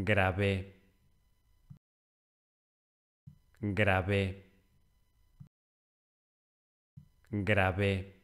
grabé, grabé, grave